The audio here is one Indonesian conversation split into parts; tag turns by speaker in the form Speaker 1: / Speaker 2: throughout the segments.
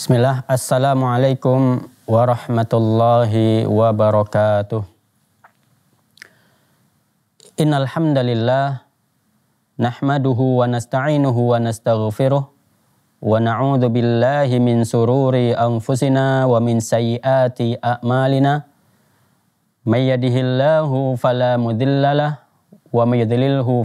Speaker 1: Bismillah, Assalamualaikum warahmatullahi wabarakatuh. Innal hamdalillah nahmaduhu wa nasta'inuhu wa nastaghfiruh wa na'udzu billahi min sururi anfusina wa min sayyiati a'malina. May yahdihillahu fala wa may yudlilhu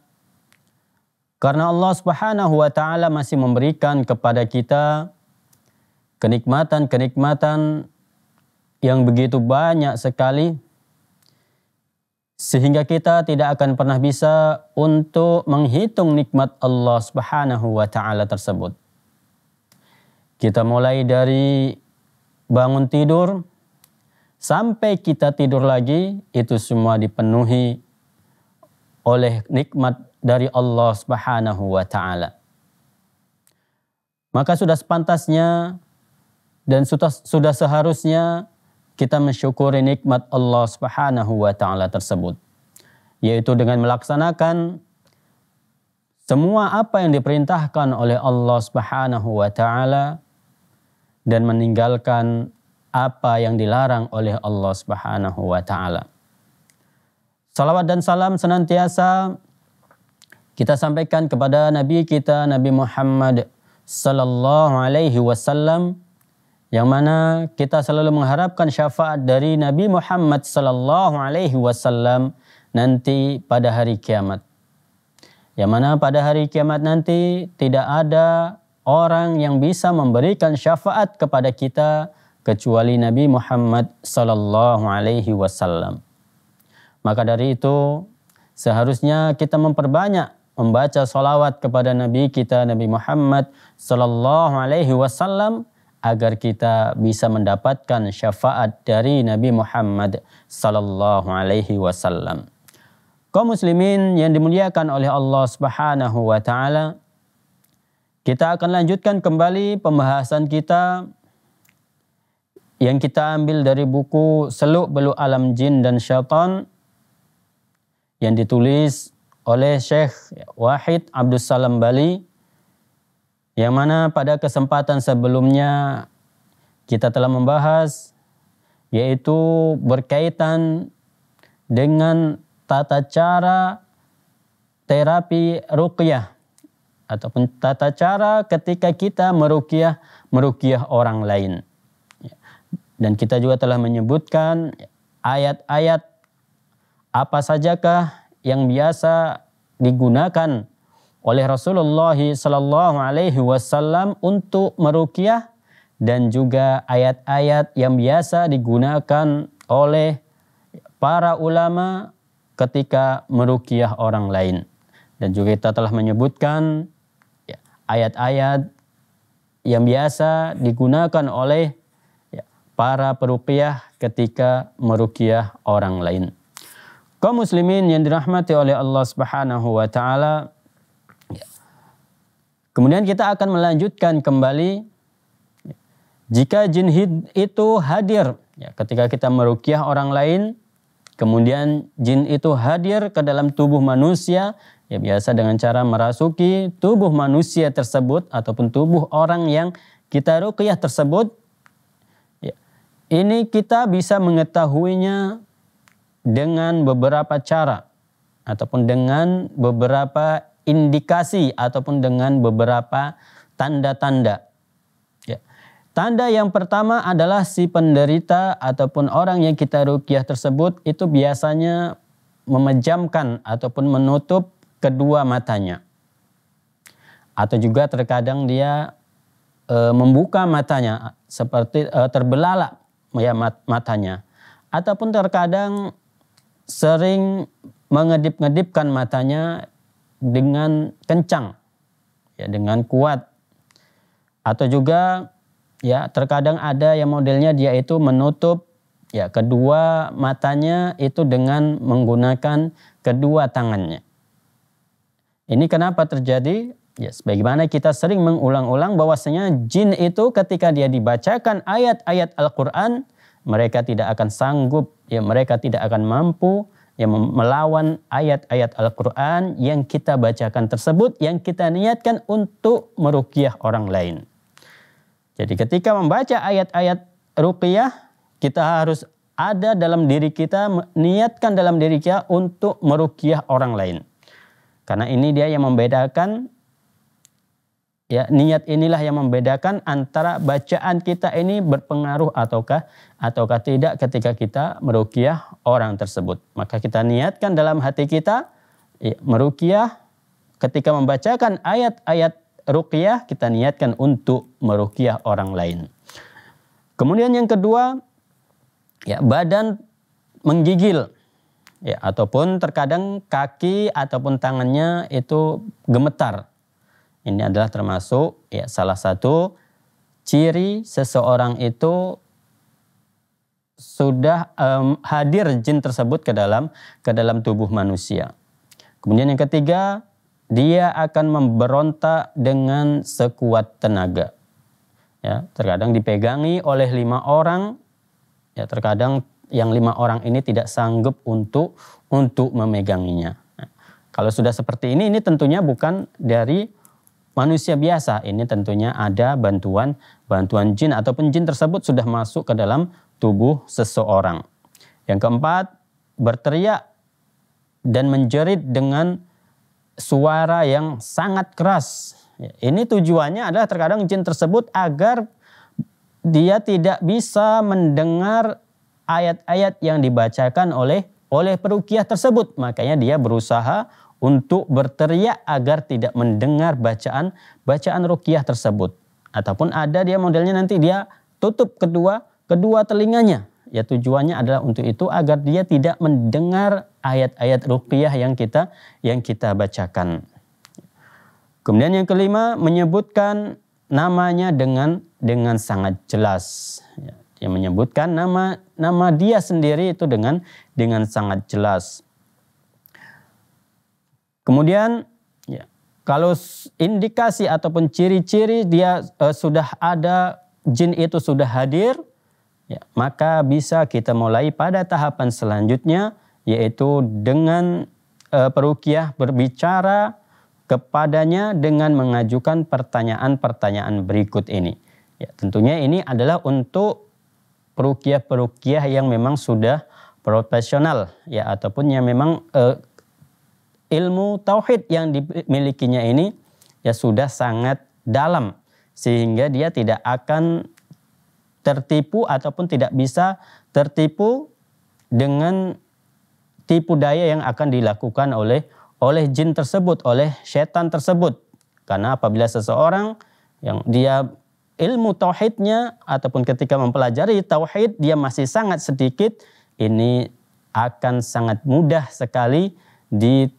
Speaker 1: karena Allah Subhanahu wa taala masih memberikan kepada kita kenikmatan-kenikmatan yang begitu banyak sekali sehingga kita tidak akan pernah bisa untuk menghitung nikmat Allah Subhanahu wa taala tersebut. Kita mulai dari bangun tidur sampai kita tidur lagi itu semua dipenuhi oleh nikmat dari Allah Subhanahu wa taala. Maka sudah sepantasnya dan sudah, seharusnya kita mensyukuri nikmat Allah Subhanahu wa taala tersebut yaitu dengan melaksanakan semua apa yang diperintahkan oleh Allah Subhanahu wa taala dan meninggalkan apa yang dilarang oleh Allah Subhanahu wa taala. Salawat dan salam senantiasa kita sampaikan kepada Nabi kita Nabi Muhammad sallallahu alaihi wasallam yang mana kita selalu mengharapkan syafaat dari Nabi Muhammad sallallahu alaihi wasallam nanti pada hari kiamat. Yang mana pada hari kiamat nanti tidak ada orang yang bisa memberikan syafaat kepada kita kecuali Nabi Muhammad sallallahu alaihi wasallam. Maka dari itu seharusnya kita memperbanyak membaca sholawat kepada Nabi kita Nabi Muhammad Sallallahu Alaihi Wasallam agar kita bisa mendapatkan syafaat dari Nabi Muhammad sallallahu alaihi wasallam. Kau muslimin yang dimuliakan oleh Allah Subhanahu wa taala, kita akan lanjutkan kembali pembahasan kita yang kita ambil dari buku Seluk Beluk Alam Jin dan Syaitan yang ditulis oleh Syekh Wahid Abdus Salam Bali yang mana pada kesempatan sebelumnya kita telah membahas yaitu berkaitan dengan tata cara terapi ruqyah ataupun tata cara ketika kita meruqyah meruqyah orang lain. Dan kita juga telah menyebutkan ayat-ayat apa sajakah yang biasa digunakan oleh Rasulullah Sallallahu Alaihi Wasallam untuk merukyah dan juga ayat-ayat yang biasa digunakan oleh para ulama ketika merukyah orang lain. Dan juga kita telah menyebutkan ayat-ayat yang biasa digunakan oleh para perukiah ketika merukiah orang lain. Kaum muslimin yang dirahmati oleh Allah Subhanahu wa taala. Kemudian kita akan melanjutkan kembali jika jin itu hadir ya, ketika kita merukyah orang lain kemudian jin itu hadir ke dalam tubuh manusia ya biasa dengan cara merasuki tubuh manusia tersebut ataupun tubuh orang yang kita ruqyah tersebut ya, ini kita bisa mengetahuinya dengan beberapa cara ataupun dengan beberapa indikasi ataupun dengan beberapa tanda-tanda. Ya. Tanda yang pertama adalah si penderita ataupun orang yang kita rukyah tersebut itu biasanya memejamkan ataupun menutup kedua matanya. Atau juga terkadang dia e, membuka matanya seperti e, terbelalak ya mat, matanya. Ataupun terkadang sering mengedip-ngedipkan matanya dengan kencang, ya dengan kuat. Atau juga ya terkadang ada yang modelnya dia itu menutup ya kedua matanya itu dengan menggunakan kedua tangannya. Ini kenapa terjadi? Ya, sebagaimana kita sering mengulang-ulang bahwasanya jin itu ketika dia dibacakan ayat-ayat Al-Qur'an, mereka tidak akan sanggup, ya mereka tidak akan mampu ya melawan ayat-ayat Al-Qur'an yang kita bacakan tersebut yang kita niatkan untuk meruqyah orang lain. Jadi ketika membaca ayat-ayat ruqyah, kita harus ada dalam diri kita niatkan dalam diri kita untuk meruqyah orang lain. Karena ini dia yang membedakan Ya, niat inilah yang membedakan antara bacaan kita ini berpengaruh ataukah ataukah tidak ketika kita merukiah orang tersebut. Maka kita niatkan dalam hati kita ya, merukiah ketika membacakan ayat-ayat rukiah kita niatkan untuk merukiah orang lain. Kemudian yang kedua, ya badan menggigil ya ataupun terkadang kaki ataupun tangannya itu gemetar ini adalah termasuk ya salah satu ciri seseorang itu sudah um, hadir jin tersebut ke dalam ke dalam tubuh manusia. Kemudian yang ketiga, dia akan memberontak dengan sekuat tenaga. Ya, terkadang dipegangi oleh lima orang. Ya, terkadang yang lima orang ini tidak sanggup untuk untuk memeganginya. Nah, kalau sudah seperti ini, ini tentunya bukan dari manusia biasa, ini tentunya ada bantuan bantuan jin ataupun jin tersebut sudah masuk ke dalam tubuh seseorang. Yang keempat, berteriak dan menjerit dengan suara yang sangat keras. Ini tujuannya adalah terkadang jin tersebut agar dia tidak bisa mendengar ayat-ayat yang dibacakan oleh oleh perukiah tersebut. Makanya dia berusaha untuk berteriak agar tidak mendengar bacaan bacaan rukiah tersebut ataupun ada dia modelnya nanti dia tutup kedua kedua telinganya ya tujuannya adalah untuk itu agar dia tidak mendengar ayat-ayat rukiah yang kita yang kita bacakan. Kemudian yang kelima menyebutkan namanya dengan dengan sangat jelas. Ya, dia menyebutkan nama nama dia sendiri itu dengan dengan sangat jelas. Kemudian ya, kalau indikasi ataupun ciri-ciri dia e, sudah ada jin itu sudah hadir, ya, maka bisa kita mulai pada tahapan selanjutnya yaitu dengan e, perukiah berbicara kepadanya dengan mengajukan pertanyaan-pertanyaan berikut ini. Ya, tentunya ini adalah untuk perukiah-perukiah yang memang sudah profesional ya ataupun yang memang e, ilmu tauhid yang dimilikinya ini ya sudah sangat dalam sehingga dia tidak akan tertipu ataupun tidak bisa tertipu dengan tipu daya yang akan dilakukan oleh oleh jin tersebut, oleh setan tersebut. Karena apabila seseorang yang dia ilmu tauhidnya ataupun ketika mempelajari tauhid dia masih sangat sedikit, ini akan sangat mudah sekali di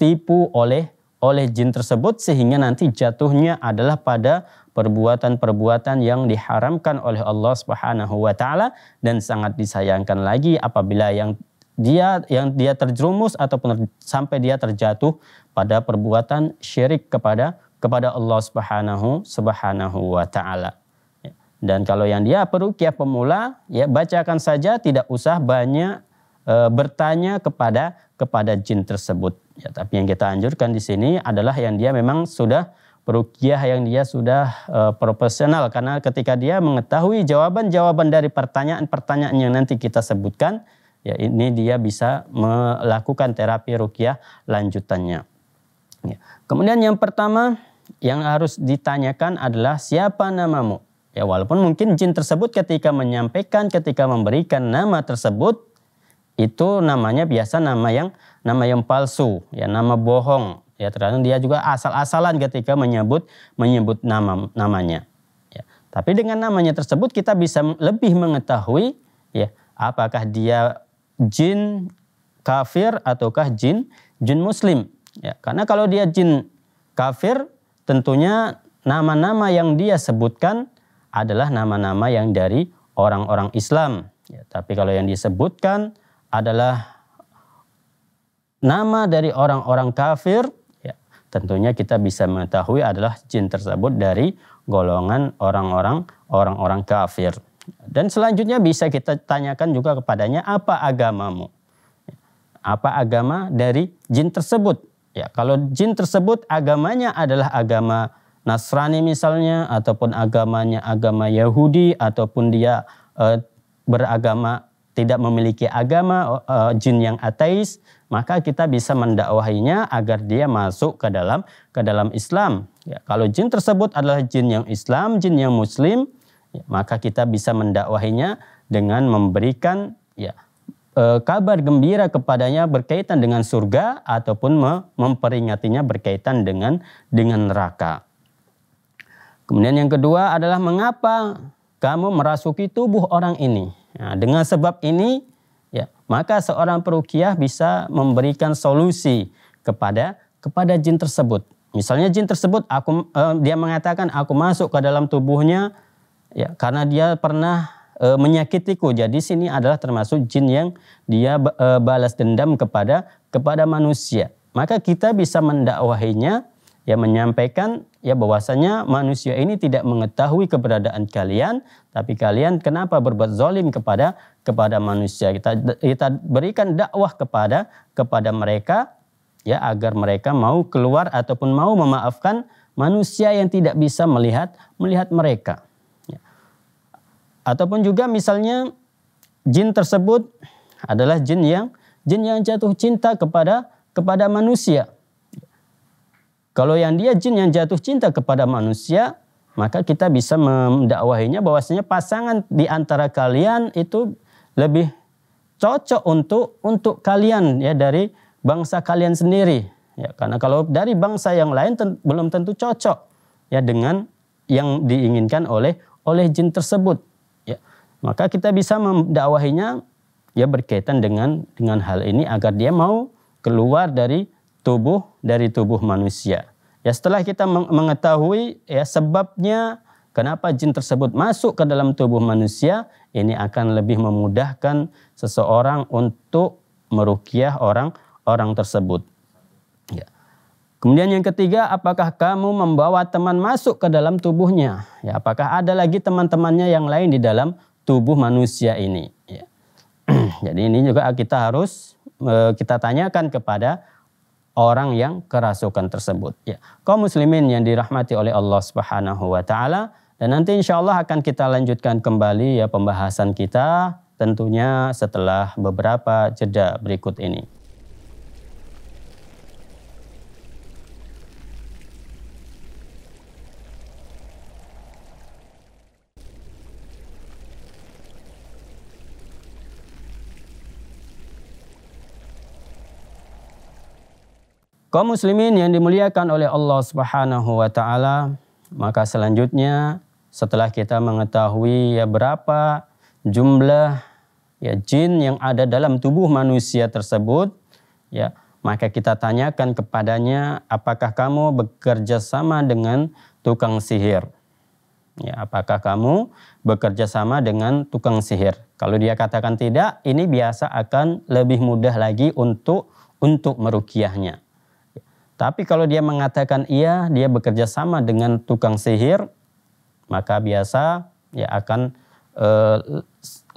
Speaker 1: tertipu oleh oleh jin tersebut sehingga nanti jatuhnya adalah pada perbuatan-perbuatan yang diharamkan oleh Allah Subhanahu wa taala dan sangat disayangkan lagi apabila yang dia yang dia terjerumus ataupun sampai dia terjatuh pada perbuatan syirik kepada kepada Allah Subhanahu Subhanahu wa taala. Ya. Dan kalau yang dia perukiah pemula ya bacakan saja tidak usah banyak e, bertanya kepada kepada jin tersebut. Ya, tapi yang kita anjurkan di sini adalah yang dia memang sudah perukiah yang dia sudah uh, profesional karena ketika dia mengetahui jawaban-jawaban dari pertanyaan-pertanyaan yang nanti kita sebutkan ya ini dia bisa melakukan terapi rukiah lanjutannya. Ya. Kemudian yang pertama yang harus ditanyakan adalah siapa namamu. Ya walaupun mungkin jin tersebut ketika menyampaikan ketika memberikan nama tersebut itu namanya biasa nama yang nama yang palsu, ya nama bohong. Ya terkadang dia juga asal-asalan ketika menyebut menyebut nama namanya. Ya. Tapi dengan namanya tersebut kita bisa lebih mengetahui ya apakah dia jin kafir ataukah jin jin muslim. Ya, karena kalau dia jin kafir tentunya nama-nama yang dia sebutkan adalah nama-nama yang dari orang-orang Islam. Ya, tapi kalau yang disebutkan adalah nama dari orang-orang kafir, ya, tentunya kita bisa mengetahui adalah jin tersebut dari golongan orang-orang orang-orang kafir. Dan selanjutnya bisa kita tanyakan juga kepadanya apa agamamu? Ya, apa agama dari jin tersebut? Ya, kalau jin tersebut agamanya adalah agama Nasrani misalnya ataupun agamanya agama Yahudi ataupun dia eh, beragama tidak memiliki agama eh, jin yang ateis maka kita bisa mendakwahinya agar dia masuk ke dalam ke dalam Islam. Ya, kalau jin tersebut adalah jin yang Islam, jin yang Muslim, ya, maka kita bisa mendakwahinya dengan memberikan ya e, kabar gembira kepadanya berkaitan dengan surga ataupun me, memperingatinya berkaitan dengan dengan neraka. Kemudian yang kedua adalah mengapa kamu merasuki tubuh orang ini. Nah, dengan sebab ini maka seorang perukiah bisa memberikan solusi kepada kepada jin tersebut. Misalnya jin tersebut aku eh, dia mengatakan aku masuk ke dalam tubuhnya ya karena dia pernah eh, menyakitiku. Jadi sini adalah termasuk jin yang dia eh, balas dendam kepada kepada manusia. Maka kita bisa mendakwahinya ya menyampaikan ya bahwasanya manusia ini tidak mengetahui keberadaan kalian tapi kalian kenapa berbuat zalim kepada kepada manusia kita kita berikan dakwah kepada kepada mereka ya agar mereka mau keluar ataupun mau memaafkan manusia yang tidak bisa melihat melihat mereka ya. ataupun juga misalnya jin tersebut adalah jin yang jin yang jatuh cinta kepada kepada manusia kalau yang dia jin yang jatuh cinta kepada manusia, maka kita bisa mendakwahinya bahwasanya pasangan di antara kalian itu lebih cocok untuk untuk kalian ya dari bangsa kalian sendiri. Ya, karena kalau dari bangsa yang lain ten, belum tentu cocok ya dengan yang diinginkan oleh oleh jin tersebut. Ya. Maka kita bisa mendakwahinya ya berkaitan dengan dengan hal ini agar dia mau keluar dari tubuh dari tubuh manusia. Ya setelah kita mengetahui ya sebabnya kenapa jin tersebut masuk ke dalam tubuh manusia, ini akan lebih memudahkan seseorang untuk merukiah orang orang tersebut. Ya. Kemudian yang ketiga, apakah kamu membawa teman masuk ke dalam tubuhnya? Ya, apakah ada lagi teman-temannya yang lain di dalam tubuh manusia ini? Ya. Jadi ini juga kita harus e, kita tanyakan kepada orang yang kerasukan tersebut. Ya. Kaum muslimin yang dirahmati oleh Allah Subhanahu wa taala dan nanti insya Allah akan kita lanjutkan kembali ya pembahasan kita tentunya setelah beberapa jeda berikut ini. Kaum muslimin yang dimuliakan oleh Allah Subhanahu wa taala, maka selanjutnya setelah kita mengetahui ya berapa jumlah ya jin yang ada dalam tubuh manusia tersebut, ya maka kita tanyakan kepadanya apakah kamu bekerja sama dengan tukang sihir? Ya, apakah kamu bekerja sama dengan tukang sihir? Kalau dia katakan tidak, ini biasa akan lebih mudah lagi untuk untuk merukiahnya. Tapi kalau dia mengatakan iya, dia bekerja sama dengan tukang sihir, maka biasa ya akan e,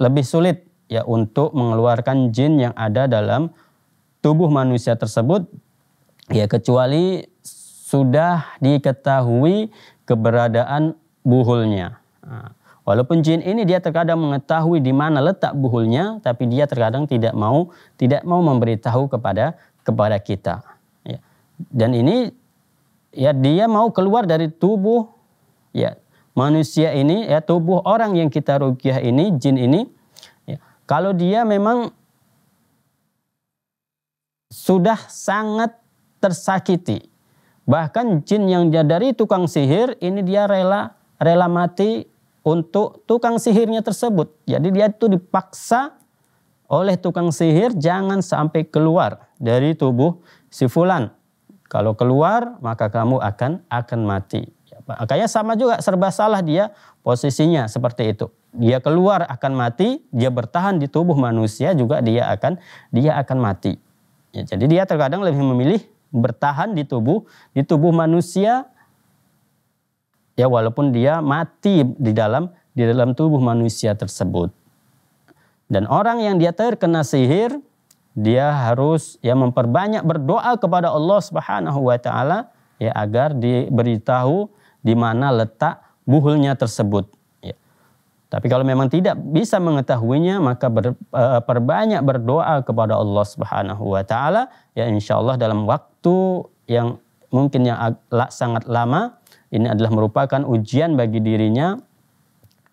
Speaker 1: lebih sulit ya untuk mengeluarkan jin yang ada dalam tubuh manusia tersebut ya kecuali sudah diketahui keberadaan buhulnya. Ah, walaupun jin ini dia terkadang mengetahui di mana letak buhulnya, tapi dia terkadang tidak mau tidak mau memberitahu kepada kepada kita. Dan ini ya dia mau keluar dari tubuh ya manusia ini ya tubuh orang yang kita rukiah ini jin ini ya, kalau dia memang sudah sangat tersakiti bahkan jin yang dia dari tukang sihir ini dia rela rela mati untuk tukang sihirnya tersebut jadi dia itu dipaksa oleh tukang sihir jangan sampai keluar dari tubuh si fulan kalau keluar maka kamu akan akan mati. Ya, makanya sama juga serba salah dia posisinya seperti itu. Dia keluar akan mati, dia bertahan di tubuh manusia juga dia akan dia akan mati. Ya, jadi dia terkadang lebih memilih bertahan di tubuh di tubuh manusia ya walaupun dia mati di dalam di dalam tubuh manusia tersebut. Dan orang yang dia terkena sihir dia harus ya memperbanyak berdoa kepada Allah Subhanahu wa taala ya agar diberitahu di mana letak buhulnya tersebut ya. Tapi kalau memang tidak bisa mengetahuinya maka ber, eh, perbanyak berdoa kepada Allah Subhanahu wa taala ya insyaallah dalam waktu yang mungkin yang sangat lama ini adalah merupakan ujian bagi dirinya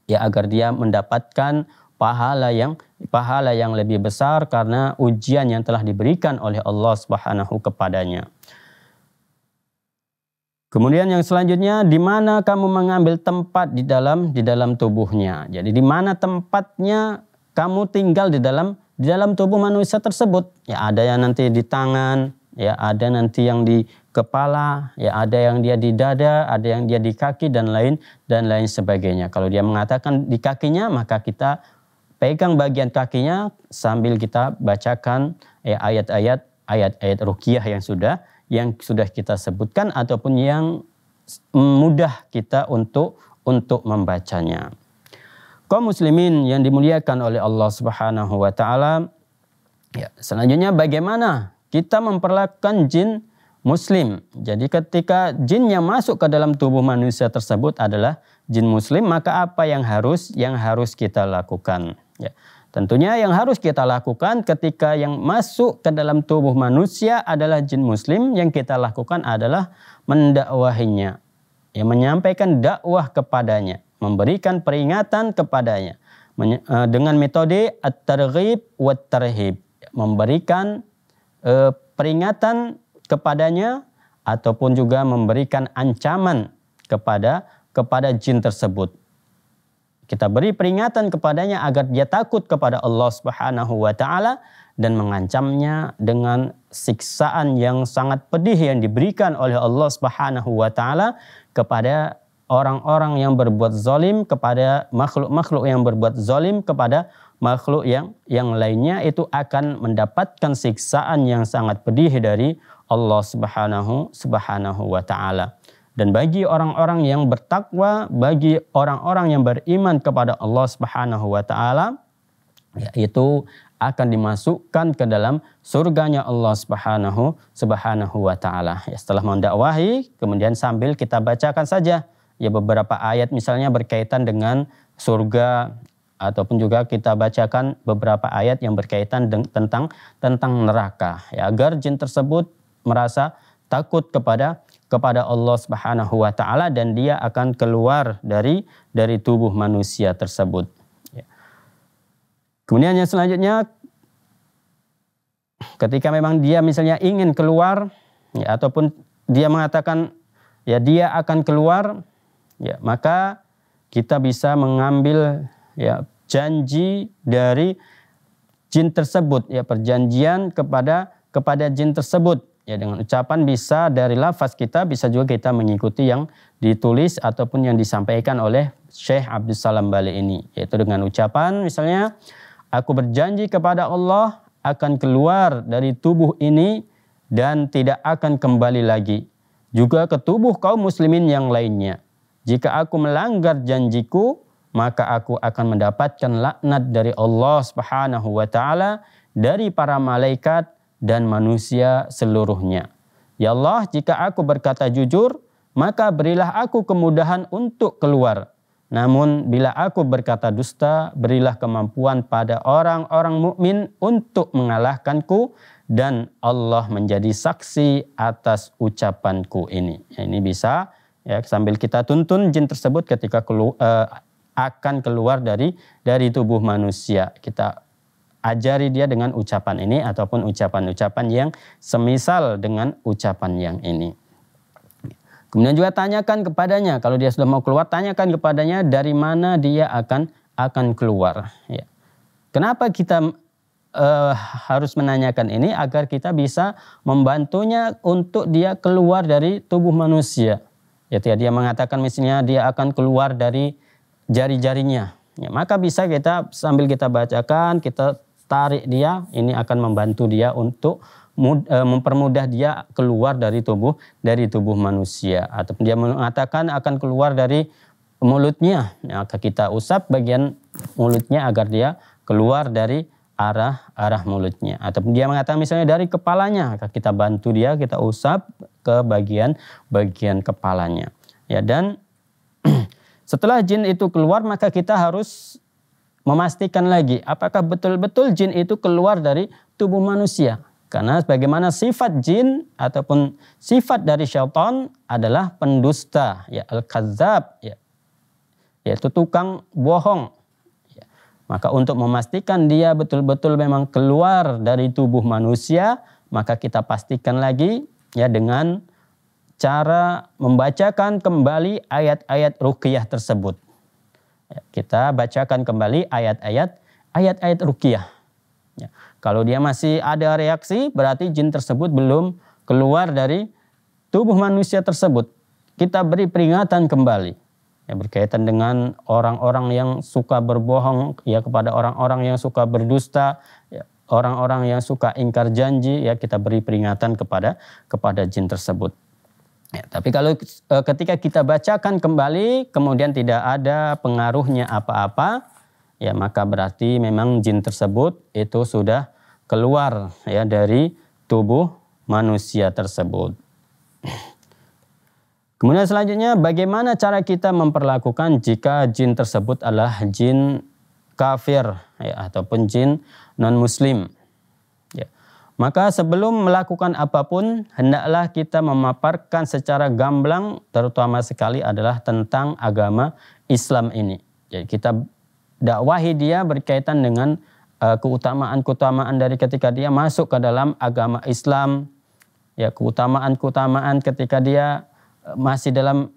Speaker 1: ya agar dia mendapatkan pahala yang pahala yang lebih besar karena ujian yang telah diberikan oleh Allah Subhanahu kepadanya. Kemudian yang selanjutnya, di mana kamu mengambil tempat di dalam di dalam tubuhnya. Jadi di mana tempatnya kamu tinggal di dalam di dalam tubuh manusia tersebut. Ya ada yang nanti di tangan, ya ada nanti yang di kepala, ya ada yang dia di dada, ada yang dia di kaki dan lain dan lain sebagainya. Kalau dia mengatakan di kakinya, maka kita pegang bagian kakinya sambil kita bacakan eh, ayat-ayat ayat-ayat rukiah yang sudah yang sudah kita sebutkan ataupun yang mudah kita untuk untuk membacanya. Kaum muslimin yang dimuliakan oleh Allah Subhanahu wa taala, ya, selanjutnya bagaimana kita memperlakukan jin muslim. Jadi ketika jin yang masuk ke dalam tubuh manusia tersebut adalah jin muslim, maka apa yang harus yang harus kita lakukan? Ya. Tentunya yang harus kita lakukan ketika yang masuk ke dalam tubuh manusia adalah jin muslim, yang kita lakukan adalah mendakwahinya, ya menyampaikan dakwah kepadanya, memberikan peringatan kepadanya e, dengan metode at-targhib wa tarhib, memberikan e, peringatan kepadanya ataupun juga memberikan ancaman kepada kepada jin tersebut kita beri peringatan kepadanya agar dia takut kepada Allah Subhanahu wa taala dan mengancamnya dengan siksaan yang sangat pedih yang diberikan oleh Allah Subhanahu wa taala kepada orang-orang yang berbuat zalim kepada makhluk-makhluk yang berbuat zalim kepada makhluk yang yang lainnya itu akan mendapatkan siksaan yang sangat pedih dari Allah Subhanahu Subhanahu wa taala dan bagi orang-orang yang bertakwa, bagi orang-orang yang beriman kepada Allah Subhanahu wa taala yaitu akan dimasukkan ke dalam surganya Allah Subhanahu Subhanahu wa taala. Ya, setelah mendakwahi, kemudian sambil kita bacakan saja ya beberapa ayat misalnya berkaitan dengan surga ataupun juga kita bacakan beberapa ayat yang berkaitan tentang tentang neraka ya agar jin tersebut merasa takut kepada kepada Allah Subhanahu wa taala dan dia akan keluar dari dari tubuh manusia tersebut. Ya. Kemudian yang selanjutnya ketika memang dia misalnya ingin keluar ya, ataupun dia mengatakan ya dia akan keluar ya maka kita bisa mengambil ya janji dari jin tersebut ya perjanjian kepada kepada jin tersebut Ya dengan ucapan bisa dari lafaz kita bisa juga kita mengikuti yang ditulis ataupun yang disampaikan oleh Syekh Abdul Salam Bali ini yaitu dengan ucapan misalnya aku berjanji kepada Allah akan keluar dari tubuh ini dan tidak akan kembali lagi juga ke tubuh kaum muslimin yang lainnya. Jika aku melanggar janjiku, maka aku akan mendapatkan laknat dari Allah Subhanahu wa taala, dari para malaikat dan manusia seluruhnya. Ya Allah, jika aku berkata jujur, maka berilah aku kemudahan untuk keluar. Namun bila aku berkata dusta, berilah kemampuan pada orang-orang mukmin untuk mengalahkanku dan Allah menjadi saksi atas ucapanku ini. Ya, ini bisa ya sambil kita tuntun jin tersebut ketika kelu, uh, akan keluar dari dari tubuh manusia. Kita ajari dia dengan ucapan ini ataupun ucapan-ucapan yang semisal dengan ucapan yang ini. Kemudian juga tanyakan kepadanya kalau dia sudah mau keluar tanyakan kepadanya dari mana dia akan akan keluar. Ya. Kenapa kita uh, harus menanyakan ini agar kita bisa membantunya untuk dia keluar dari tubuh manusia. Ya, dia mengatakan misalnya dia akan keluar dari jari-jarinya. Ya, maka bisa kita sambil kita bacakan, kita tarik dia, ini akan membantu dia untuk e, mempermudah dia keluar dari tubuh dari tubuh manusia ataupun dia mengatakan akan keluar dari mulutnya. Maka ya, kita usap bagian mulutnya agar dia keluar dari arah arah mulutnya ataupun dia mengatakan misalnya dari kepalanya maka kita bantu dia kita usap ke bagian bagian kepalanya ya dan setelah jin itu keluar maka kita harus memastikan lagi apakah betul-betul jin itu keluar dari tubuh manusia. Karena bagaimana sifat jin ataupun sifat dari syaitan adalah pendusta, ya al kazab ya, yaitu tukang bohong. Ya. Maka untuk memastikan dia betul-betul memang keluar dari tubuh manusia, maka kita pastikan lagi ya dengan cara membacakan kembali ayat-ayat ruqyah tersebut. Ya, kita bacakan kembali ayat-ayat ayat-ayat rukiah. Ya. Kalau dia masih ada reaksi, berarti jin tersebut belum keluar dari tubuh manusia tersebut. Kita beri peringatan kembali ya, berkaitan dengan orang-orang yang suka berbohong ya kepada orang-orang yang suka berdusta, orang ya, orang-orang yang suka ingkar janji ya kita beri peringatan kepada kepada jin tersebut. Ya, tapi kalau e, ketika kita bacakan kembali kemudian tidak ada pengaruhnya apa-apa, ya maka berarti memang jin tersebut itu sudah keluar ya dari tubuh manusia tersebut. Kemudian selanjutnya bagaimana cara kita memperlakukan jika jin tersebut adalah jin kafir ya, ataupun jin non muslim. Maka sebelum melakukan apapun, hendaklah kita memaparkan secara gamblang, terutama sekali adalah tentang agama Islam ini. Jadi kita dakwahi dia berkaitan dengan eh, keutamaan-keutamaan dari ketika dia masuk ke dalam agama Islam, ya keutamaan-keutamaan ketika dia eh, masih dalam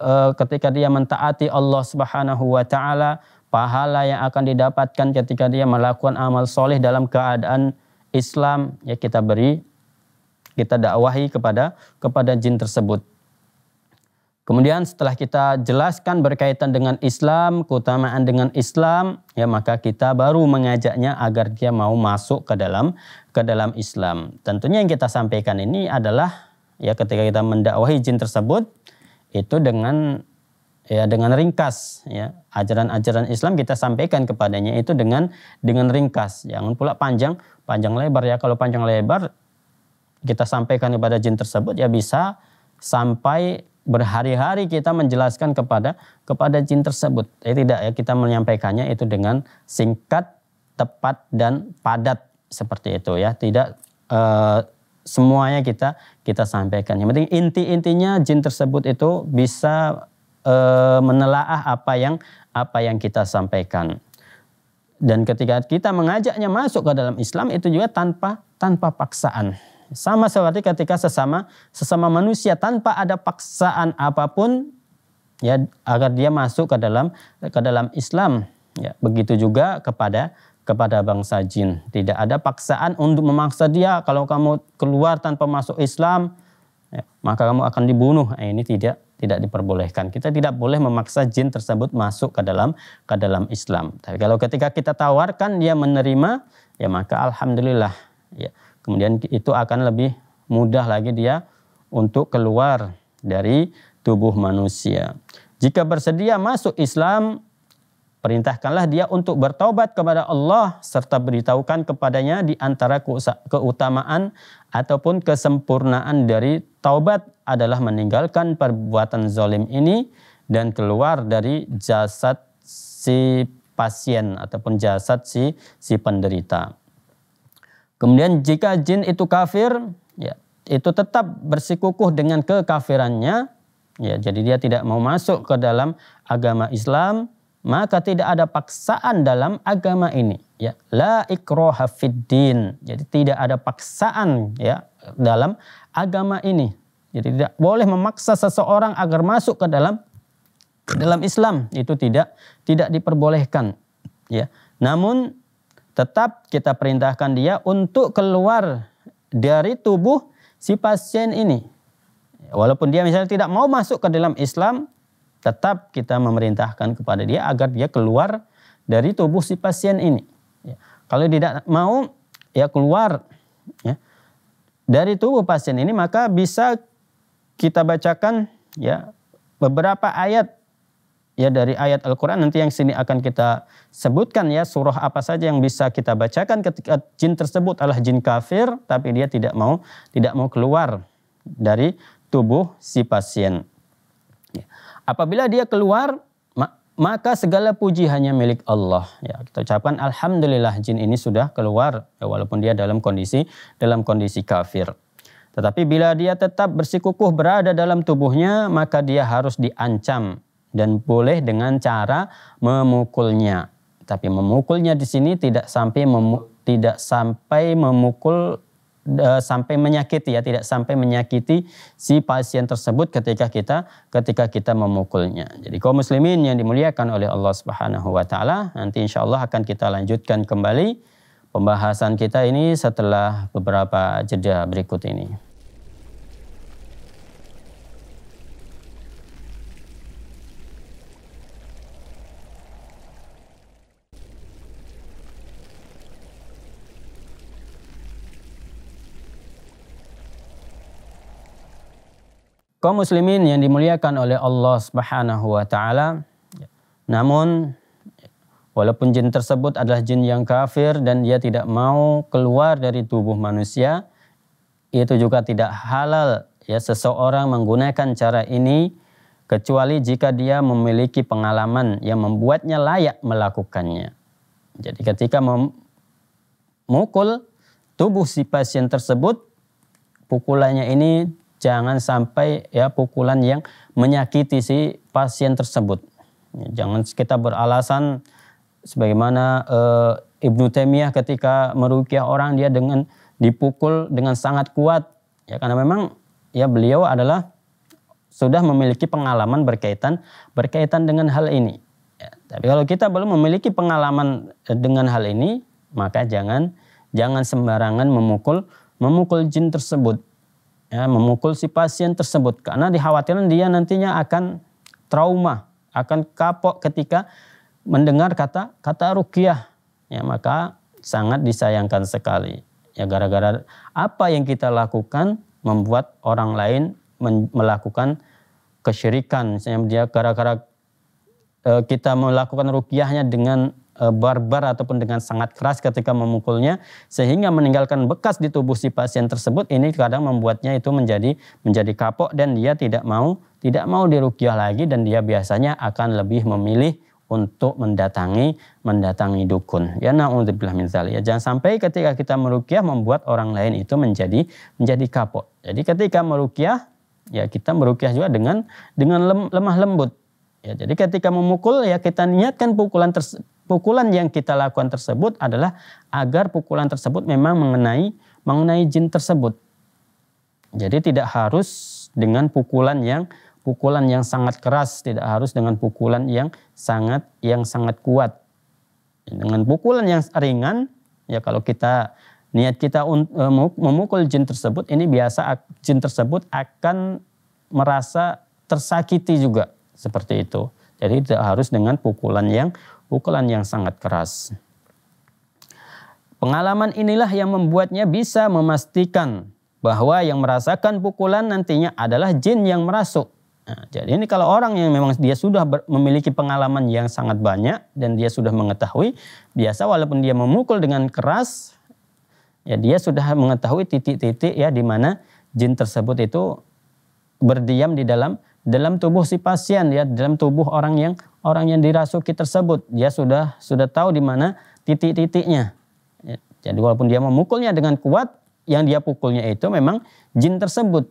Speaker 1: eh, ketika dia mentaati Allah Subhanahu wa taala, pahala yang akan didapatkan ketika dia melakukan amal soleh dalam keadaan Islam ya kita beri kita dakwahi kepada kepada jin tersebut. Kemudian setelah kita jelaskan berkaitan dengan Islam, keutamaan dengan Islam, ya maka kita baru mengajaknya agar dia mau masuk ke dalam ke dalam Islam. Tentunya yang kita sampaikan ini adalah ya ketika kita mendakwahi jin tersebut itu dengan ya dengan ringkas ya ajaran-ajaran Islam kita sampaikan kepadanya itu dengan dengan ringkas jangan pula panjang panjang lebar ya. Kalau panjang lebar kita sampaikan kepada jin tersebut ya bisa sampai berhari-hari kita menjelaskan kepada kepada jin tersebut. Ya tidak ya kita menyampaikannya itu dengan singkat, tepat dan padat seperti itu ya. Tidak eh, semuanya kita kita sampaikan. Yang penting inti-intinya jin tersebut itu bisa eh, menelaah apa yang apa yang kita sampaikan. Dan ketika kita mengajaknya masuk ke dalam Islam itu juga tanpa tanpa paksaan. Sama seperti ketika sesama sesama manusia tanpa ada paksaan apapun ya agar dia masuk ke dalam ke dalam Islam. Ya, begitu juga kepada kepada bangsa jin. Tidak ada paksaan untuk memaksa dia kalau kamu keluar tanpa masuk Islam ya, maka kamu akan dibunuh. Nah, ini tidak tidak diperbolehkan. Kita tidak boleh memaksa jin tersebut masuk ke dalam ke dalam Islam. Tapi kalau ketika kita tawarkan dia menerima, ya maka alhamdulillah. Ya. Kemudian itu akan lebih mudah lagi dia untuk keluar dari tubuh manusia. Jika bersedia masuk Islam, Perintahkanlah dia untuk bertaubat kepada Allah serta beritahukan kepadanya di antara keutamaan ataupun kesempurnaan dari taubat adalah meninggalkan perbuatan zolim ini dan keluar dari jasad si pasien ataupun jasad si si penderita. Kemudian jika jin itu kafir, ya, itu tetap bersikukuh dengan kekafirannya, ya, jadi dia tidak mau masuk ke dalam agama Islam maka tidak ada paksaan dalam agama ini ya la ikroha fiddin jadi tidak ada paksaan ya dalam agama ini jadi tidak boleh memaksa seseorang agar masuk ke dalam dalam Islam itu tidak tidak diperbolehkan ya namun tetap kita perintahkan dia untuk keluar dari tubuh si pasien ini walaupun dia misalnya tidak mau masuk ke dalam Islam tetap kita memerintahkan kepada dia agar dia keluar dari tubuh si pasien ini. Ya. Kalau tidak mau ya keluar ya, dari tubuh pasien ini maka bisa kita bacakan ya beberapa ayat ya dari ayat Al-Quran nanti yang sini akan kita sebutkan ya surah apa saja yang bisa kita bacakan ketika jin tersebut adalah jin kafir tapi dia tidak mau tidak mau keluar dari tubuh si pasien. Ya. Apabila dia keluar, maka segala puji hanya milik Allah. Ya, kita ucapkan alhamdulillah jin ini sudah keluar ya, walaupun dia dalam kondisi dalam kondisi kafir. Tetapi bila dia tetap bersikukuh berada dalam tubuhnya, maka dia harus diancam dan boleh dengan cara memukulnya. Tapi memukulnya di sini tidak sampai memu, tidak sampai memukul Eh, sampai menyakiti ya, tidak sampai menyakiti si pasien tersebut ketika kita ketika kita memukulnya. Jadi kaum muslimin yang dimuliakan oleh Allah Subhanahu wa taala, nanti insyaallah akan kita lanjutkan kembali pembahasan kita ini setelah beberapa jeda berikut ini. kaum muslimin yang dimuliakan oleh Allah Subhanahu wa taala. Namun walaupun jin tersebut adalah jin yang kafir dan dia tidak mau keluar dari tubuh manusia, itu juga tidak halal ya seseorang menggunakan cara ini kecuali jika dia memiliki pengalaman yang membuatnya layak melakukannya. Jadi ketika memukul tubuh si pasien tersebut, pukulannya ini jangan sampai ya pukulan yang menyakiti si pasien tersebut. Jangan kita beralasan sebagaimana uh, Ibnu Taimiyah ketika merukiah orang dia dengan dipukul dengan sangat kuat ya karena memang ya beliau adalah sudah memiliki pengalaman berkaitan berkaitan dengan hal ini. Ya, tapi kalau kita belum memiliki pengalaman eh, dengan hal ini, maka jangan jangan sembarangan memukul memukul jin tersebut ya, memukul si pasien tersebut karena dikhawatirkan dia nantinya akan trauma, akan kapok ketika mendengar kata kata rukiah. Ya, maka sangat disayangkan sekali. Ya gara-gara apa yang kita lakukan membuat orang lain melakukan kesyirikan. Misalnya dia gara-gara e, kita melakukan rukyahnya dengan Eh, barbar ataupun dengan sangat keras ketika memukulnya sehingga meninggalkan bekas di tubuh si pasien tersebut ini kadang membuatnya itu menjadi menjadi kapok dan dia tidak mau tidak mau dirukiah lagi dan dia biasanya akan lebih memilih untuk mendatangi mendatangi dukun. Ya naudzubillah min ya. Jangan sampai ketika kita merukiah membuat orang lain itu menjadi menjadi kapok. Jadi ketika merukiah ya kita merukiah juga dengan dengan lemah lembut. Ya, jadi ketika memukul ya kita niatkan pukulan terse, pukulan yang kita lakukan tersebut adalah agar pukulan tersebut memang mengenai mengenai jin tersebut. Jadi tidak harus dengan pukulan yang pukulan yang sangat keras, tidak harus dengan pukulan yang sangat yang sangat kuat. Dengan pukulan yang ringan, ya kalau kita niat kita e, memukul jin tersebut, ini biasa jin tersebut akan merasa tersakiti juga seperti itu. Jadi tidak harus dengan pukulan yang pukulan yang sangat keras. Pengalaman inilah yang membuatnya bisa memastikan bahwa yang merasakan pukulan nantinya adalah jin yang merasuk. Nah, jadi ini kalau orang yang memang dia sudah memiliki pengalaman yang sangat banyak dan dia sudah mengetahui, biasa walaupun dia memukul dengan keras, ya dia sudah mengetahui titik-titik ya di mana jin tersebut itu berdiam di dalam dalam tubuh si pasien ya dalam tubuh orang yang orang yang dirasuki tersebut dia sudah sudah tahu di mana titik-titiknya ya, jadi walaupun dia memukulnya dengan kuat yang dia pukulnya itu memang jin tersebut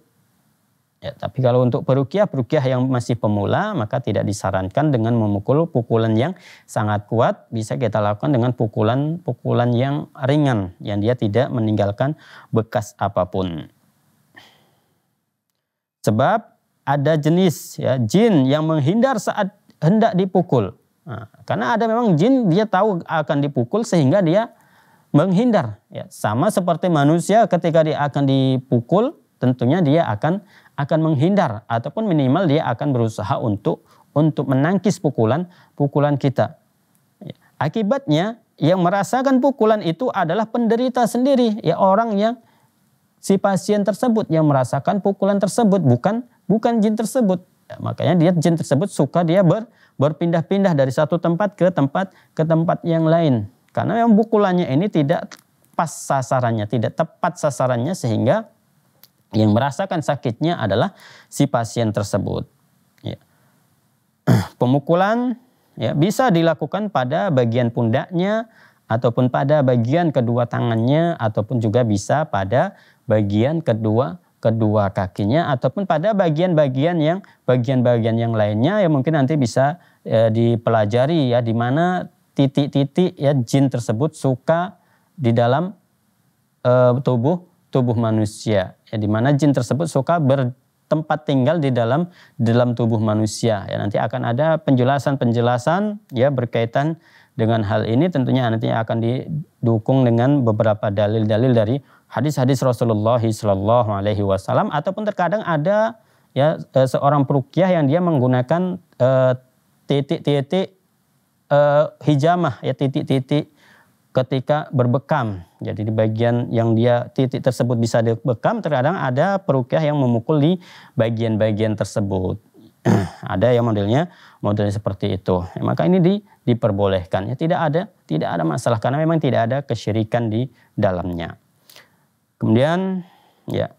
Speaker 1: ya, tapi kalau untuk perukiah perukiah yang masih pemula maka tidak disarankan dengan memukul pukulan yang sangat kuat bisa kita lakukan dengan pukulan pukulan yang ringan yang dia tidak meninggalkan bekas apapun sebab ada jenis ya, jin yang menghindar saat hendak dipukul. Ah. Nah, karena ada memang jin dia tahu akan dipukul sehingga dia menghindar. Ya, sama seperti manusia ketika dia akan dipukul tentunya dia akan akan menghindar ataupun minimal dia akan berusaha untuk untuk menangkis pukulan pukulan kita. Ya, akibatnya yang merasakan pukulan itu adalah penderita sendiri ya orang yang si pasien tersebut yang merasakan pukulan tersebut bukan bukan jin tersebut. Ya, makanya dia jin tersebut suka dia ber, berpindah-pindah dari satu tempat ke tempat ke tempat yang lain. Karena yang pukulannya ini tidak pas sasarannya, tidak tepat sasarannya sehingga yang merasakan sakitnya adalah si pasien tersebut. Ya. Pemukulan ya bisa dilakukan pada bagian pundaknya ataupun pada bagian kedua tangannya ataupun juga bisa pada bagian kedua kedua kakinya ataupun pada bagian-bagian yang bagian-bagian yang lainnya yang mungkin nanti bisa e, dipelajari ya di mana titik-titik ya jin tersebut suka di dalam e, tubuh tubuh manusia ya di mana jin tersebut suka bertempat tinggal di dalam dalam tubuh manusia ya nanti akan ada penjelasan-penjelasan ya berkaitan dengan hal ini tentunya nantinya akan didukung dengan beberapa dalil-dalil dari hadis-hadis Rasulullah Shallallahu Alaihi Wasallam ataupun terkadang ada ya eh, seorang perukiah yang dia menggunakan eh, titik-titik uh, hijamah ya titik-titik ketika berbekam. Jadi di bagian yang dia titik tersebut bisa dibekam, terkadang ada perukiah yang memukul di bagian-bagian tersebut. ada yang modelnya modelnya seperti itu. Ya, maka ini di, diperbolehkan. Ya, tidak ada tidak ada masalah karena memang tidak ada kesyirikan di dalamnya. Kemudian ya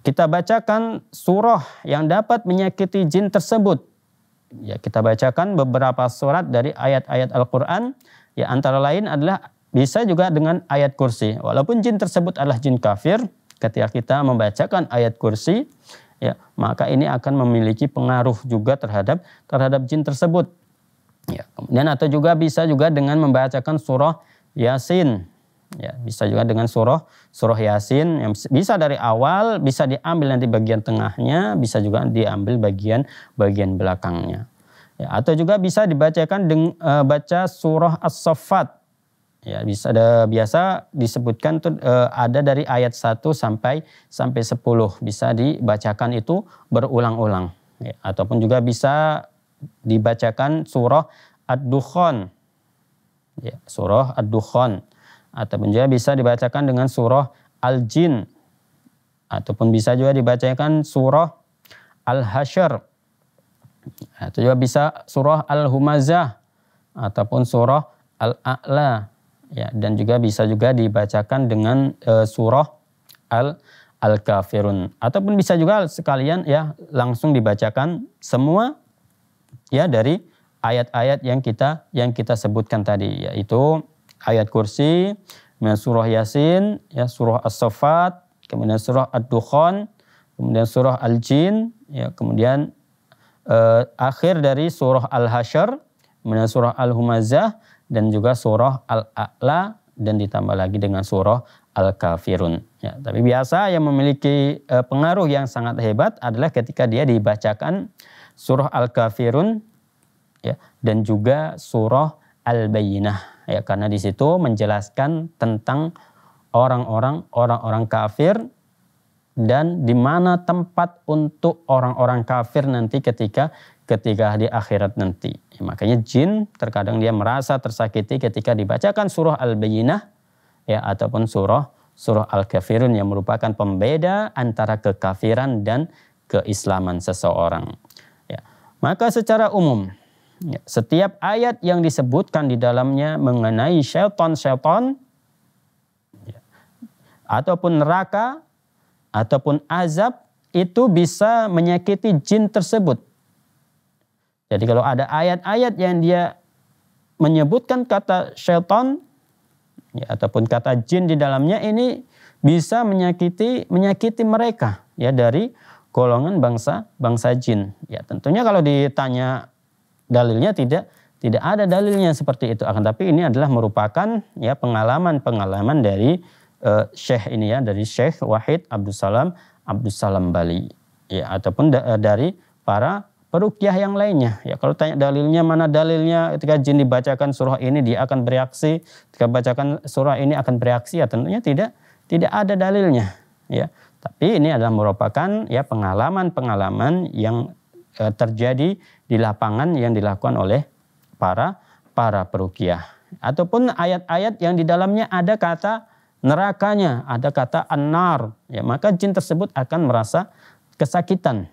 Speaker 1: kita bacakan surah yang dapat menyakiti jin tersebut. Ya, kita bacakan beberapa surat dari ayat-ayat Al-Qur'an ya antara lain adalah bisa juga dengan ayat kursi. Walaupun jin tersebut adalah jin kafir, ketika kita membacakan ayat kursi, ya, maka ini akan memiliki pengaruh juga terhadap terhadap jin tersebut. Ya, kemudian atau juga bisa juga dengan membacakan surah Yasin Ya, bisa juga dengan surah surah Yasin yang bisa dari awal, bisa diambil nanti bagian tengahnya, bisa juga diambil bagian bagian belakangnya. Ya, atau juga bisa dibacakan dengan eh, baca surah As-Saffat. Ya, bisa ada biasa disebutkan tuh eh, ada dari ayat 1 sampai sampai 10 bisa dibacakan itu berulang-ulang. Ya, ataupun juga bisa dibacakan surah ad dukhon Ya, surah ad dukhon ataupun juga bisa dibacakan dengan surah Al-Jin ataupun bisa juga dibacakan surah Al-Hasyr atau juga bisa surah Al-Humazah ataupun surah Al-A'la ya dan juga bisa juga dibacakan dengan e, surah Al Al-Kafirun ataupun bisa juga sekalian ya langsung dibacakan semua ya dari ayat-ayat yang kita yang kita sebutkan tadi yaitu ayat kursi, kemudian surah Yasin, ya surah As-Saffat, kemudian surah Ad-Dukhan, kemudian surah Al-Jin, ya kemudian eh, akhir dari surah Al-Hasyr, kemudian surah Al-Humazah dan juga surah Al-A'la dan ditambah lagi dengan surah Al-Kafirun. Ya, tapi biasa yang memiliki eh, pengaruh yang sangat hebat adalah ketika dia dibacakan surah Al-Kafirun ya, dan juga surah Al-Bayyinah ya karena di situ menjelaskan tentang orang-orang orang-orang kafir dan di mana tempat untuk orang-orang kafir nanti ketika ketika di akhirat nanti. Ya, makanya jin terkadang dia merasa tersakiti ketika dibacakan surah Al-Bayyinah ya ataupun surah surah Al-Kafirun yang merupakan pembeda antara kekafiran dan keislaman seseorang. Ya. Maka secara umum Ya, setiap ayat yang disebutkan di dalamnya mengenai syaitan-syaitan ya, ataupun neraka ataupun azab itu bisa menyakiti jin tersebut. Jadi kalau ada ayat-ayat yang dia menyebutkan kata syaitan ya, ataupun kata jin di dalamnya ini bisa menyakiti menyakiti mereka ya dari golongan bangsa bangsa jin. Ya tentunya kalau ditanya dalilnya tidak tidak ada dalilnya seperti itu akan tapi ini adalah merupakan ya pengalaman-pengalaman dari uh, Syekh ini ya dari Syekh Wahid Abdussalam Abdussalam Bali ya ataupun da eh, dari para perukyah yang lainnya ya kalau tanya dalilnya mana dalilnya ketika jin dibacakan surah ini dia akan bereaksi ketika bacakan surah ini akan bereaksi ya tentunya tidak tidak ada dalilnya ya tapi ini adalah merupakan ya pengalaman-pengalaman yang Eh, terjadi di lapangan yang dilakukan oleh para para perukiah ataupun ayat-ayat yang di dalamnya ada kata nerakanya, ada kata anar, ya maka jin tersebut akan merasa kesakitan.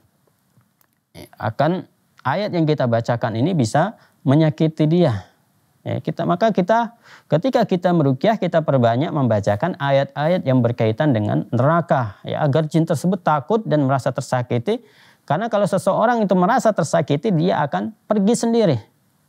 Speaker 1: Ya, akan ayat yang kita bacakan ini bisa menyakiti dia. Ya, kita maka kita ketika kita merukyah kita perbanyak membacakan ayat-ayat yang berkaitan dengan neraka ya agar jin tersebut takut dan merasa tersakiti karena kalau seseorang itu merasa tersakiti, dia akan pergi sendiri.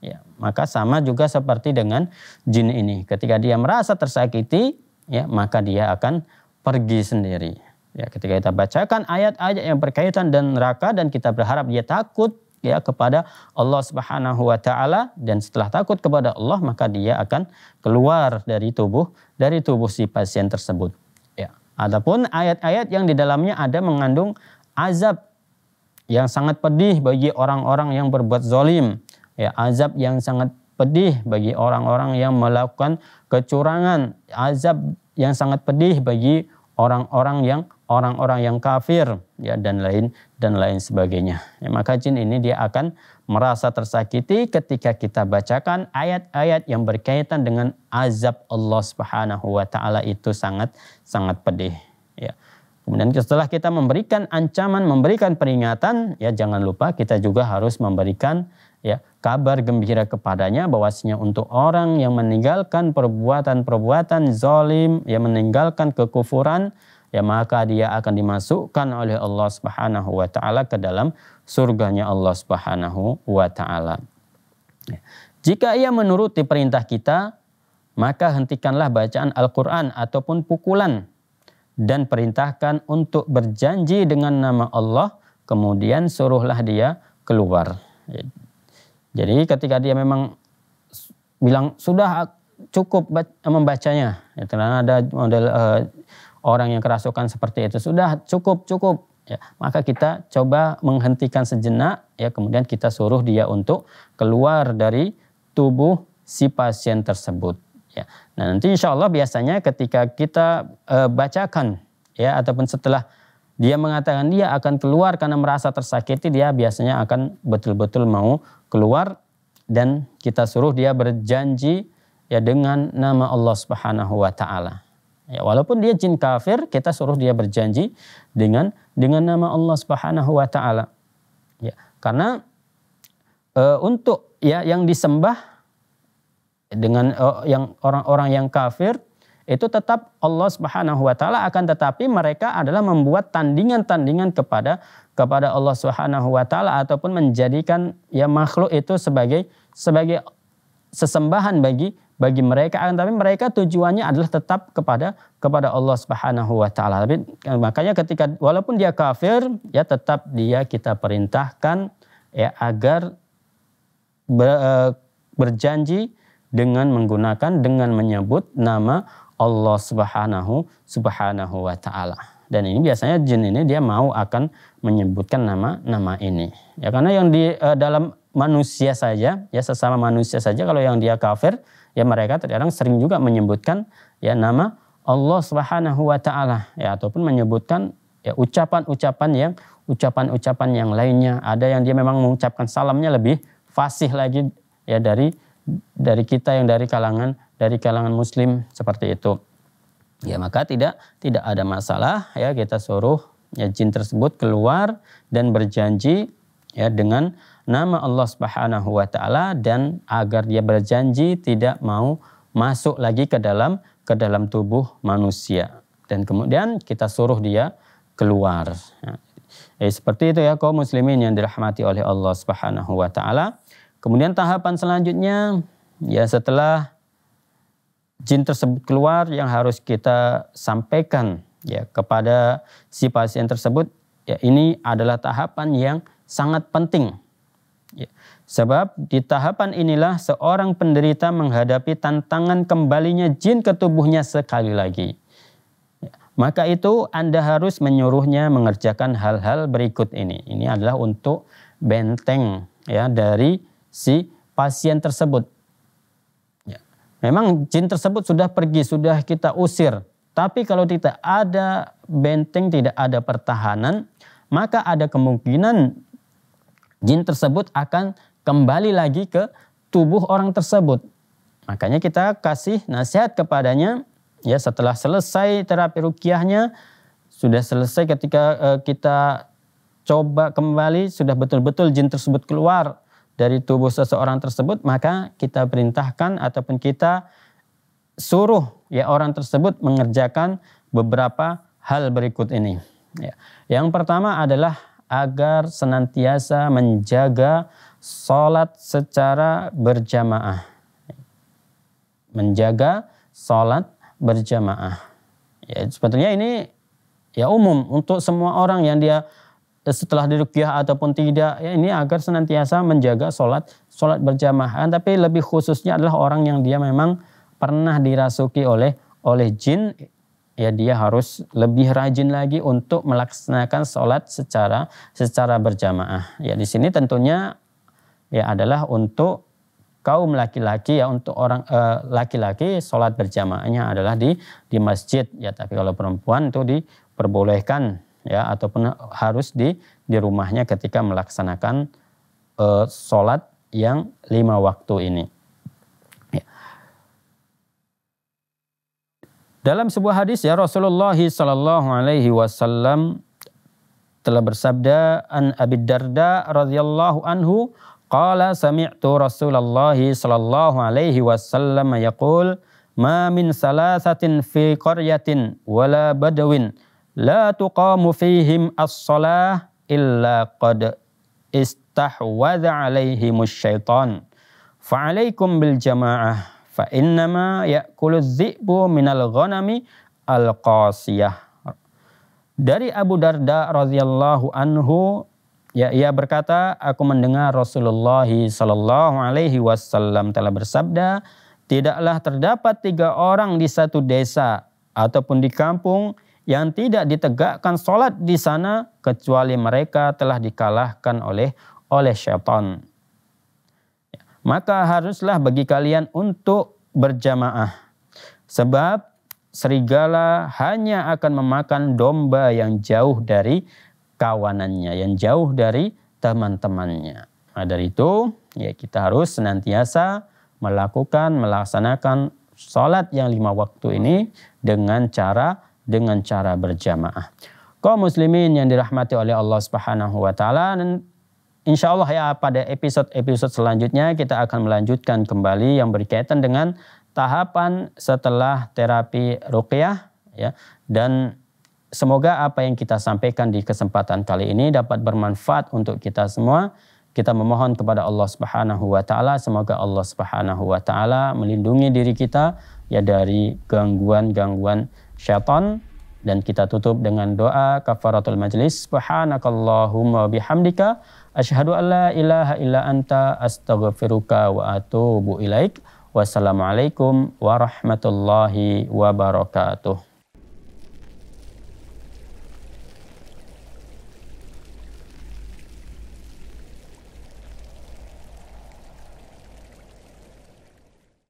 Speaker 1: Ya, maka sama juga seperti dengan jin ini. Ketika dia merasa tersakiti, ya maka dia akan pergi sendiri. Ya, ketika kita bacakan ayat-ayat yang berkaitan dengan neraka dan kita berharap dia takut ya kepada Allah Subhanahu wa taala dan setelah takut kepada Allah maka dia akan keluar dari tubuh dari tubuh si pasien tersebut. Ya. Adapun ayat-ayat yang di dalamnya ada mengandung azab yang sangat pedih bagi orang-orang yang berbuat zolim. Ya, azab yang sangat pedih bagi orang-orang yang melakukan kecurangan. Azab yang sangat pedih bagi orang-orang yang orang-orang yang kafir ya dan lain dan lain sebagainya. Ya, maka jin ini dia akan merasa tersakiti ketika kita bacakan ayat-ayat yang berkaitan dengan azab Allah Subhanahu wa taala itu sangat sangat pedih ya. Kemudian setelah kita memberikan ancaman, memberikan peringatan, ya jangan lupa kita juga harus memberikan ya kabar gembira kepadanya bahwasanya untuk orang yang meninggalkan perbuatan-perbuatan zalim, yang meninggalkan kekufuran, ya maka dia akan dimasukkan oleh Allah Subhanahu wa taala ke dalam surganya Allah Subhanahu wa taala. Ya. Jika ia menuruti perintah kita, maka hentikanlah bacaan Al-Qur'an ataupun pukulan dan perintahkan untuk berjanji dengan nama Allah kemudian suruhlah dia keluar. Jadi ketika dia memang bilang sudah cukup membacanya, ya, karena ada model uh, orang yang kerasukan seperti itu sudah cukup cukup, ya, maka kita coba menghentikan sejenak, ya kemudian kita suruh dia untuk keluar dari tubuh si pasien tersebut. Ya. Nah nanti insya Allah biasanya ketika kita e, bacakan ya ataupun setelah dia mengatakan dia akan keluar karena merasa tersakiti dia biasanya akan betul-betul mau keluar dan kita suruh dia berjanji ya dengan nama Allah Subhanahu wa taala. Ya, walaupun dia jin kafir, kita suruh dia berjanji dengan dengan nama Allah Subhanahu wa taala. Ya, karena e, untuk ya yang disembah dengan eh, yang orang-orang yang kafir itu tetap Allah Subhanahu wa taala akan tetapi mereka adalah membuat tandingan-tandingan kepada kepada Allah Subhanahu wa taala ataupun menjadikan ya makhluk itu sebagai sebagai sesembahan bagi bagi mereka akan tapi mereka tujuannya adalah tetap kepada kepada Allah Subhanahu wa taala. Tapi eh, makanya ketika walaupun dia kafir ya tetap dia kita perintahkan ya agar ber, eh, berjanji dengan menggunakan dengan menyebut nama Allah Subhanahu Subhanahu wa taala. Dan ini biasanya jin ini dia mau akan menyebutkan nama-nama ini. Ya karena yang di uh, dalam manusia saja, ya sesama manusia saja kalau yang dia kafir, ya mereka terkadang sering juga menyebutkan ya nama Allah Subhanahu wa taala ya ataupun menyebutkan ya ucapan-ucapan yang ucapan-ucapan yang lainnya. Ada yang dia memang mengucapkan salamnya lebih fasih lagi ya dari dari kita yang dari kalangan dari kalangan muslim seperti itu. Ya maka tidak tidak ada masalah ya kita suruh ya jin tersebut keluar dan berjanji ya dengan nama Allah Subhanahu wa taala dan agar dia berjanji tidak mau masuk lagi ke dalam ke dalam tubuh manusia dan kemudian kita suruh dia keluar. Ya, eh, seperti itu ya kaum muslimin yang dirahmati oleh Allah Subhanahu wa taala. Kemudian tahapan selanjutnya ya setelah jin tersebut keluar yang harus kita sampaikan ya kepada si pasien tersebut ya ini adalah tahapan yang sangat penting. Ya, sebab di tahapan inilah seorang penderita menghadapi tantangan kembalinya jin ke tubuhnya sekali lagi. Ya, maka itu Anda harus menyuruhnya mengerjakan hal-hal berikut ini. Ini adalah untuk benteng ya dari si pasien tersebut. Ya. Memang jin tersebut sudah pergi, sudah kita usir. Tapi kalau tidak ada benteng, tidak ada pertahanan, maka ada kemungkinan jin tersebut akan kembali lagi ke tubuh orang tersebut. Makanya kita kasih nasihat kepadanya ya setelah selesai terapi rukiahnya sudah selesai ketika uh, kita coba kembali sudah betul-betul jin tersebut keluar dari tubuh seseorang tersebut, maka kita perintahkan ataupun kita suruh ya orang tersebut mengerjakan beberapa hal berikut ini. Ya. Yang pertama adalah agar senantiasa menjaga sholat secara berjamaah. Menjaga sholat berjamaah. Ya, sebetulnya ini ya umum untuk semua orang yang dia setelah dirukyah ataupun tidak ya ini agar senantiasa menjaga sholat sholat berjamaah tapi lebih khususnya adalah orang yang dia memang pernah dirasuki oleh oleh jin ya dia harus lebih rajin lagi untuk melaksanakan sholat secara secara berjamaah. Ya di sini tentunya ya adalah untuk kaum laki-laki ya untuk orang eh, laki-laki eh, sholat berjamaahnya adalah di di masjid ya tapi kalau perempuan itu diperbolehkan ya ataupun harus di di rumahnya ketika melaksanakan e, sholat yang lima waktu ini. Ya. Dalam sebuah hadis ya Rasulullah Shallallahu Alaihi Wasallam telah bersabda an Abi Darda radhiyallahu anhu qala sami'tu Rasulullah sallallahu alaihi wasallam yaqul ma min salasatin fi qaryatin wala badawin la tuqamu fihim as-salah illa qad istahwadha alaihimus syaitan. Fa'alaikum bil jamaah fa innama ya'kulu dhi'bu minal ghanami al-qasiyah. Dari Abu Darda radhiyallahu anhu Ya, ia berkata, aku mendengar Rasulullah Sallallahu Alaihi Wasallam telah bersabda, tidaklah terdapat tiga orang di satu desa ataupun di kampung yang tidak ditegakkan sholat di sana kecuali mereka telah dikalahkan oleh oleh syaitan. Ya, maka haruslah bagi kalian untuk berjamaah. Sebab serigala hanya akan memakan domba yang jauh dari kawanannya, yang jauh dari teman-temannya. Nah, dari itu, ya kita harus senantiasa melakukan, melaksanakan sholat yang lima waktu ini dengan cara dengan cara berjamaah. Kau muslimin yang dirahmati oleh Allah Subhanahu wa taala Insya Allah ya pada episode-episode selanjutnya kita akan melanjutkan kembali yang berkaitan dengan tahapan setelah terapi ruqyah ya dan semoga apa yang kita sampaikan di kesempatan kali ini dapat bermanfaat untuk kita semua kita memohon kepada Allah Subhanahu wa taala semoga Allah Subhanahu wa taala melindungi diri kita ya dari gangguan-gangguan syaitan dan kita tutup dengan doa kafaratul majlis subhanakallahumma bihamdika asyhadu an ilaha illa anta astaghfiruka wa atubu ilaik wassalamualaikum warahmatullahi wabarakatuh